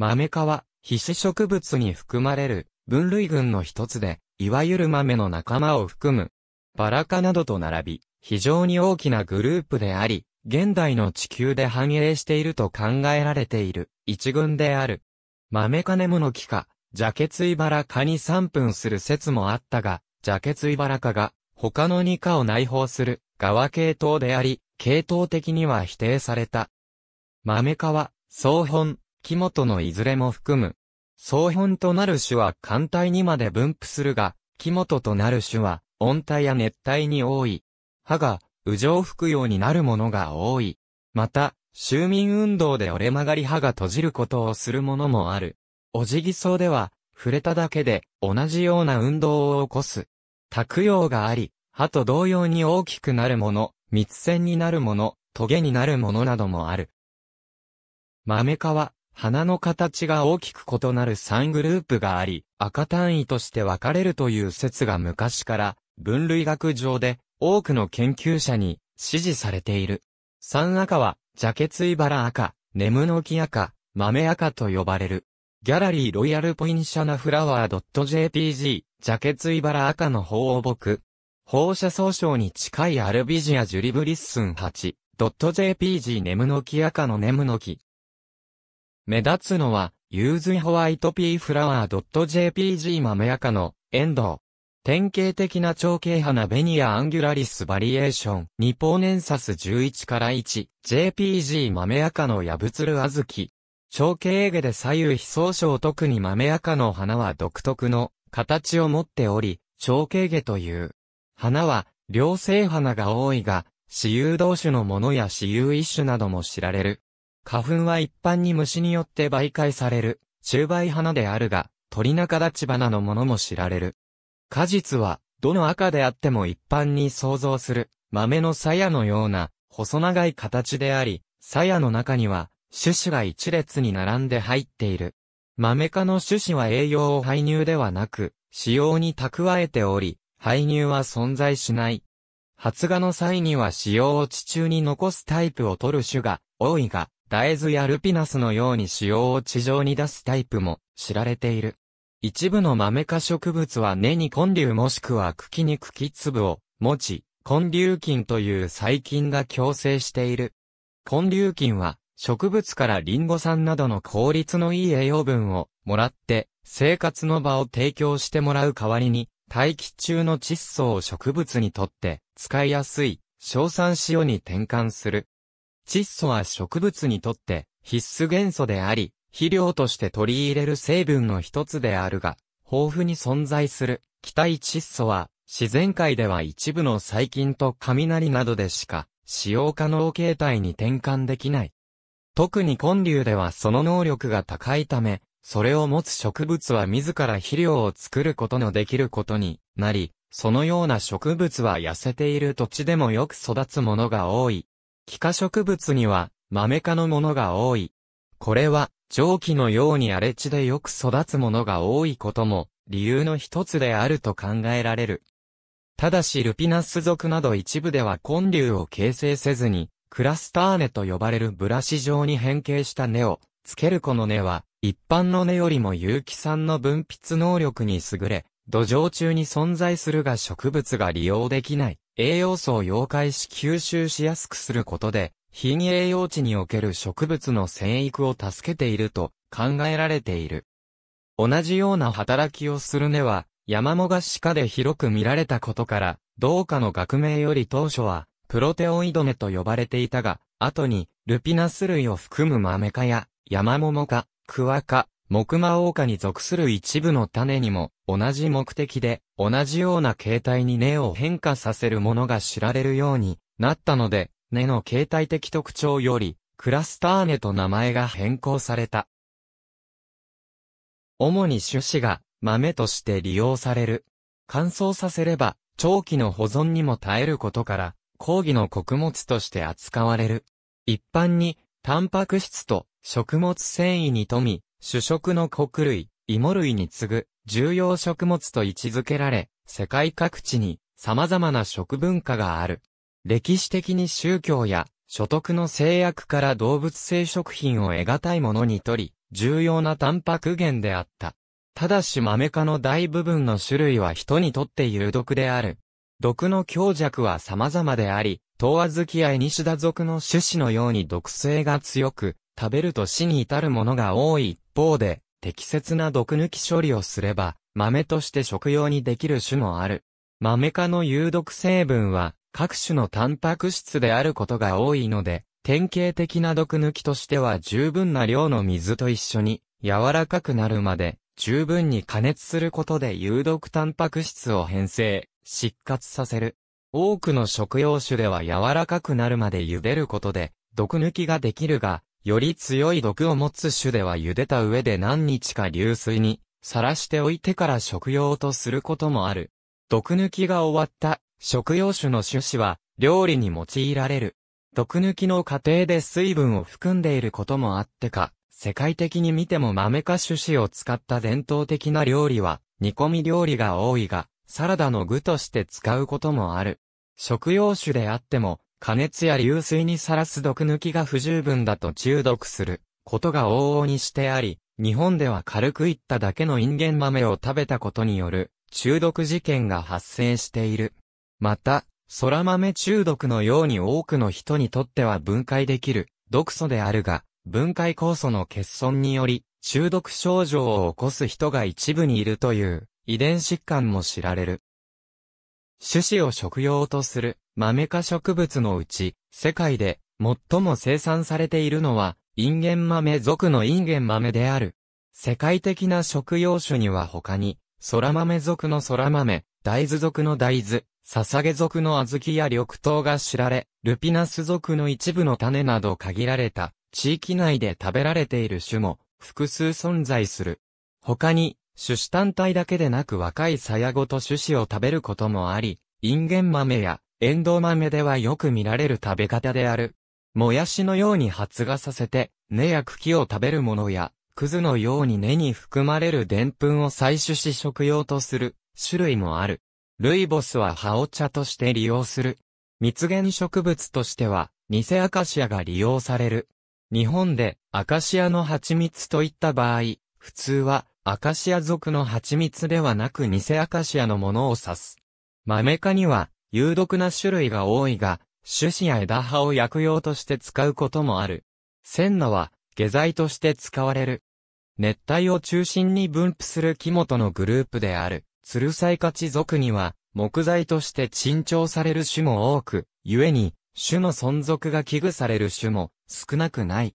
豆科は、皮脂植物に含まれる、分類群の一つで、いわゆる豆の仲間を含む、バラ科などと並び、非常に大きなグループであり、現代の地球で繁栄していると考えられている、一群である。豆科ネムの木か、ジャケツイバラ科に3分する説もあったが、ジャケツイバラ科が、他の2科を内包する、側系統であり、系統的には否定された。豆科は、本、木本のいずれも含む。総本となる種は寒帯にまで分布するが、木本となる種は温帯や熱帯に多い。歯が、右上服用になるものが多い。また、州民運動で折れ曲がり歯が閉じることをするものもある。おじぎ草では、触れただけで同じような運動を起こす。卓用があり、歯と同様に大きくなるもの、密線になるもの、棘になるものなどもある。豆皮、花の形が大きく異なる3グループがあり、赤単位として分かれるという説が昔から分類学上で多くの研究者に支持されている。3赤は、ジャケツイバラ赤、ネムノキ赤、豆赤と呼ばれる。ギャラリーロイヤルポインシャナフラワー .jpg、ジャケツイバラ赤の放木。放射総称に近いアルビジアジュリブリッスン 8.jpg ネムノキ赤のネムノキ。目立つのは、ユーズンホワイトピーフラワー .jpg 豆赤の、エンドウ。典型的な長径花ベニアアンギュラリスバリエーション、ニポーネンサス11から1、JPG 豆赤のヤブツルアズキ。長径毛で左右非相称特に豆赤の花は独特の形を持っており、長径毛という。花は、両性花が多いが、私有同種のものや私有一種なども知られる。花粉は一般に虫によって媒介される、中媒花であるが、鳥中立花のものも知られる。果実は、どの赤であっても一般に想像する、豆の鞘のような、細長い形であり、鞘の中には、種子が一列に並んで入っている。豆科の種子は栄養を排乳ではなく、使用に蓄えており、排乳は存在しない。発芽の際には使用を地中に残すタイプを取る種が多いが、大豆やルピナスのように腫瘍を地上に出すタイプも知られている。一部の豆科植物は根に根粒もしくは茎に茎粒を持ち、根粒菌という細菌が共生している。根粒菌は植物からリンゴ酸などの効率のいい栄養分をもらって生活の場を提供してもらう代わりに大気中の窒素を植物にとって使いやすい硝酸塩に転換する。窒素は植物にとって必須元素であり、肥料として取り入れる成分の一つであるが、豊富に存在する気体窒素は、自然界では一部の細菌と雷などでしか、使用可能形態に転換できない。特に根粒ではその能力が高いため、それを持つ植物は自ら肥料を作ることのできることになり、そのような植物は痩せている土地でもよく育つものが多い。気化植物には、マメ科のものが多い。これは、蒸気のように荒れ地でよく育つものが多いことも、理由の一つであると考えられる。ただしルピナス属など一部では根粒を形成せずに、クラスター根と呼ばれるブラシ状に変形した根を、つけるこの根は、一般の根よりも有機酸の分泌能力に優れ、土壌中に存在するが植物が利用できない。栄養素を溶解し吸収しやすくすることで、貧栄養地における植物の生育を助けていると考えられている。同じような働きをする根は、ヤマモが鹿で広く見られたことから、同化の学名より当初は、プロテオイドネと呼ばれていたが、後に、ルピナス類を含むマメ科や、ヤマモモ科、クワ科、木魔王家に属する一部の種にも、同じ目的で、同じような形態に根を変化させるものが知られるようになったので、根の形態的特徴より、クラスター根と名前が変更された。主に種子が豆として利用される。乾燥させれば、長期の保存にも耐えることから、抗議の穀物として扱われる。一般に、タンパク質と食物繊維に富み、主食の穀類、芋類に次ぐ重要食物と位置づけられ、世界各地に様々な食文化がある。歴史的に宗教や所得の制約から動物性食品を得難いものにとり、重要なタンパク源であった。ただし豆科の大部分の種類は人にとって有毒である。毒の強弱は様々であり、東亜付き合い西田族の種子のように毒性が強く、食べると死に至るものが多い一方で、適切な毒抜き処理をすれば、豆として食用にできる種もある。豆科の有毒成分は、各種のタンパク質であることが多いので、典型的な毒抜きとしては十分な量の水と一緒に、柔らかくなるまで、十分に加熱することで有毒タンパク質を変性、失活させる。多くの食用種では柔らかくなるまで茹でることで、毒抜きができるが、より強い毒を持つ種では茹でた上で何日か流水に、さらしておいてから食用とすることもある。毒抜きが終わった食用種の種子は料理に用いられる。毒抜きの過程で水分を含んでいることもあってか、世界的に見ても豆か種子を使った伝統的な料理は、煮込み料理が多いが、サラダの具として使うこともある。食用種であっても、加熱や流水にさらす毒抜きが不十分だと中毒することが往々にしてあり、日本では軽くいっただけのインゲン豆を食べたことによる中毒事件が発生している。また、空豆中毒のように多くの人にとっては分解できる毒素であるが、分解酵素の欠損により中毒症状を起こす人が一部にいるという遺伝疾患も知られる。種子を食用とする豆化科植物のうち、世界で最も生産されているのは、インゲン豆属のインゲン豆である。世界的な食用種には他に、空豆属の空豆、大豆属の大豆、捧げ属の小豆や緑豆が知られ、ルピナス属の一部の種など限られた地域内で食べられている種も複数存在する。他に種子単体だけでなく若い鞘ごと種子を食べることもあり、インゲン豆やエンドウ豆ではよく見られる食べ方である。もやしのように発芽させて、根や茎を食べるものや、くずのように根に含まれるでんぷんを採取し食用とする種類もある。ルイボスは葉お茶として利用する。蜜源植物としては、ニセアカシアが利用される。日本でアカシアの蜂蜜といった場合、普通はアカシア族の蜂蜜ではなく偽アカシアのものを指す。マメ科には、有毒な種類が多いが、種子や枝葉を薬用として使うこともある。センナは、下剤として使われる。熱帯を中心に分布する木本のグループである、ツルサイカチ族には、木材として珍重される種も多く、故に、種の存続が危惧される種も少なくない。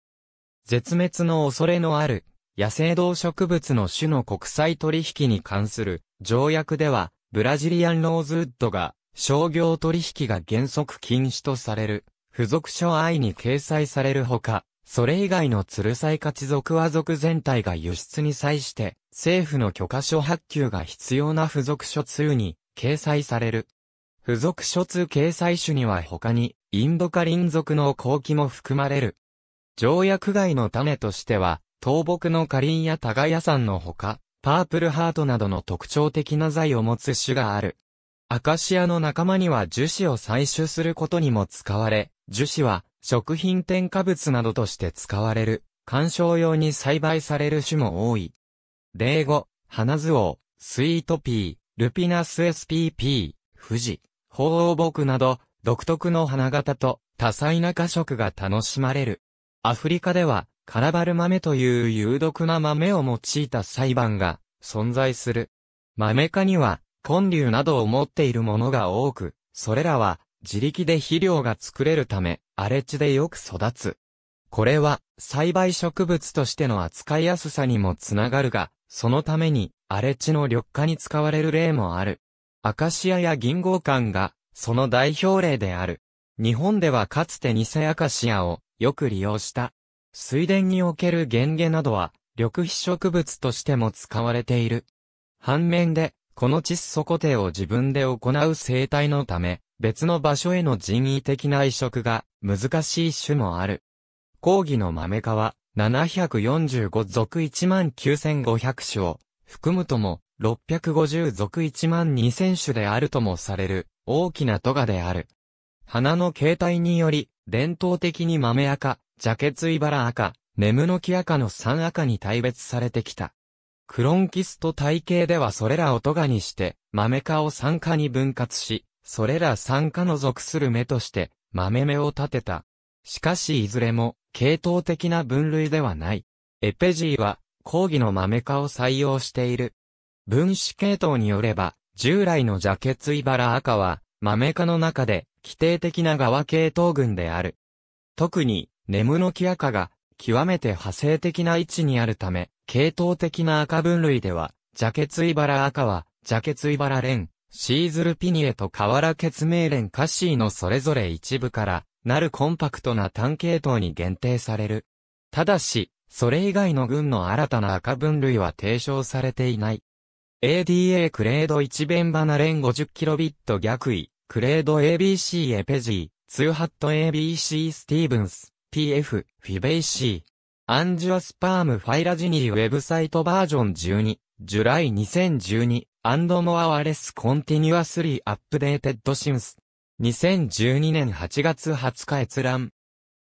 絶滅の恐れのある野生動植物の種の国際取引に関する条約では、ブラジリアンローズウッドが商業取引が原則禁止とされる、付属書愛に掲載されるほか、それ以外のツルサイカチ属和属全体が輸出に際して、政府の許可書発給が必要な付属書2に掲載される。付属書2掲載種には他に、インドカリン族の後期も含まれる。条約外の種としては、倒木の花林や多賀屋山のほか、パープルハートなどの特徴的な材を持つ種がある。アカシアの仲間には樹脂を採取することにも使われ、樹脂は食品添加物などとして使われる、観賞用に栽培される種も多い。例語、花図王、スイートピー、ルピナス SPP、富士、鳳凰木など、独特の花形と多彩な花色が楽しまれる。アフリカでは、カラバル豆という有毒な豆を用いた裁判が存在する。豆科には、根粒などを持っているものが多く、それらは自力で肥料が作れるため、荒れ地でよく育つ。これは栽培植物としての扱いやすさにもつながるが、そのために荒れ地の緑化に使われる例もある。アカシアや銀号館がその代表例である。日本ではかつてニセアカシアをよく利用した。水田における原毛などは、緑皮植物としても使われている。反面で、この窒素固定を自分で行う生態のため、別の場所への人為的な移植が難しい種もある。講義の豆花は745属19500種を含むとも650属12000種であるともされる大きなトガである。花の形態により伝統的に豆赤、ジャケツイバラ赤、ネムノキ赤の3赤に大別されてきた。クロンキスト体系ではそれらをトガにして、豆科を酸化に分割し、それら酸化の属する目として、豆目を立てた。しかしいずれも、系統的な分類ではない。エペジーは、講義の豆科を採用している。分子系統によれば、従来のジャケツイバラ赤は、豆科の中で、規定的な側系統群である。特に、眠の木赤が極めて派生的な位置にあるため、系統的な赤分類では、ジャケツイバラ赤は、ジャケツイバラレン、シーズルピニエとカワラケツメイレンカシーのそれぞれ一部から、なるコンパクトな単系統に限定される。ただし、それ以外の群の新たな赤分類は提唱されていない。ADA クレード1弁レン5 0ット逆位、クレード ABC エペジー、ツーハット ABC スティーブンス。PF、フィベイシー。アンジュアスパームファイラジニーウェブサイトバージョン12、ジュライ2012、アンドモア r レスコンティニュアスリーアップデー u ッ d シムス。d s i n 2012年8月20日閲覧。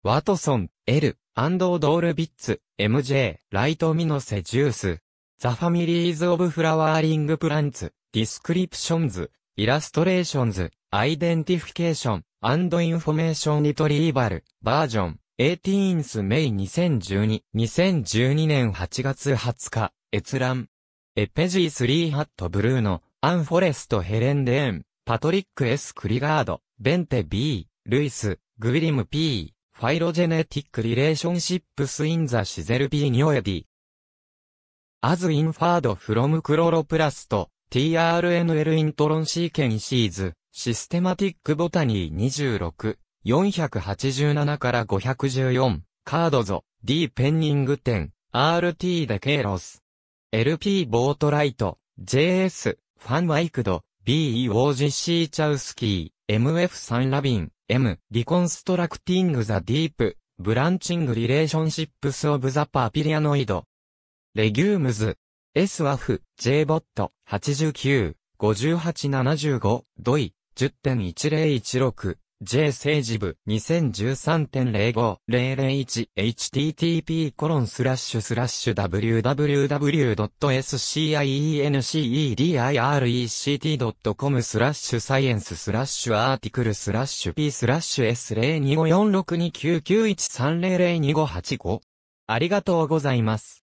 ワトソン、L、アンドドールビッツ、MJ、ライトミノセジュース。ザファミリーズオブフラワーリングプランツ、ディスクリプションズ、イラストレーションズ、アイデンティフィケーション、アンドインフォメーションリトリーバル、バージョン。18th May 2012、2012年8月20日、閲覧。エペジースリーハットブルーの、アンフォレストヘレンデーン、パトリック S クリガード、ベンテ B、ルイス、グウィリム P、ファイロジェネティックリレーションシップスインザシゼルピーニョエディ。アズインファードフロムクロロプラスト t r n l イントロンシーケンシーズシステマティックボタニー 26, 487から514、カードゾ、D ペンニング店、RT でケイロス。LP ボートライト、JS、ファンワイクド、BE ウォージシーチャウスキー、MF サンラビン、M、リコンストラクティングザディープ、ブランチングリレーションシップスオブザパピリアノイド。レギュームズ、S ワフ、J ボット、89、5875、ドイ、10.1016、J 政治部 2013.05.001http://www.sciencerect.com コロンススララッッシシュュスラッシュサイエンススラッシュアーティクルスラッシュ p スラッシュ S025462991300258 5ありがとうございます。